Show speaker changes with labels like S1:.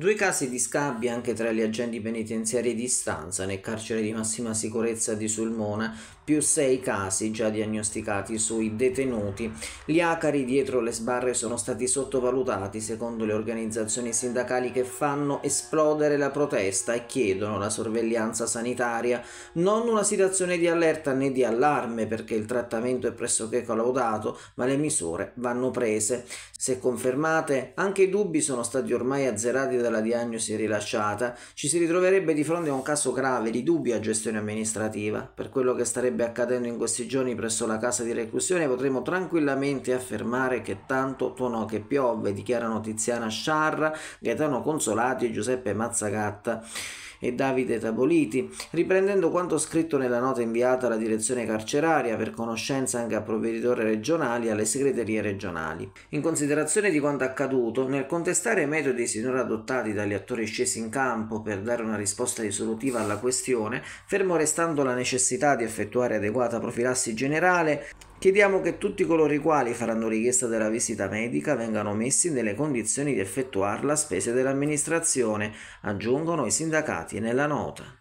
S1: Due casi di scabbi anche tra gli agenti penitenziari di stanza nel carcere di massima sicurezza di Sulmona più 6 casi già diagnosticati sui detenuti. Gli acari dietro le sbarre sono stati sottovalutati secondo le organizzazioni sindacali che fanno esplodere la protesta e chiedono la sorveglianza sanitaria. Non una situazione di allerta né di allarme perché il trattamento è pressoché collaudato, ma le misure vanno prese. Se confermate, anche i dubbi sono stati ormai azzerati dalla diagnosi rilasciata. Ci si ritroverebbe di fronte a un caso grave di dubbia gestione amministrativa, per quello che starebbe starebbe accadendo in questi giorni presso la casa di reclusione, potremmo tranquillamente affermare che tanto tuonò che piove, dichiarano Tiziana Sciarra, Gaetano Consolati e Giuseppe Mazzagatta e Davide Taboliti, riprendendo quanto scritto nella nota inviata alla direzione carceraria per conoscenza anche a provveditori regionali e alle segreterie regionali. In considerazione di quanto accaduto, nel contestare i metodi sinora adottati dagli attori scesi in campo per dare una risposta risolutiva alla questione, fermo restando la necessità di effettuare adeguata profilassi generale, Chiediamo che tutti coloro i quali faranno richiesta della visita medica vengano messi nelle condizioni di effettuarla a spese dell'amministrazione, aggiungono i sindacati nella nota.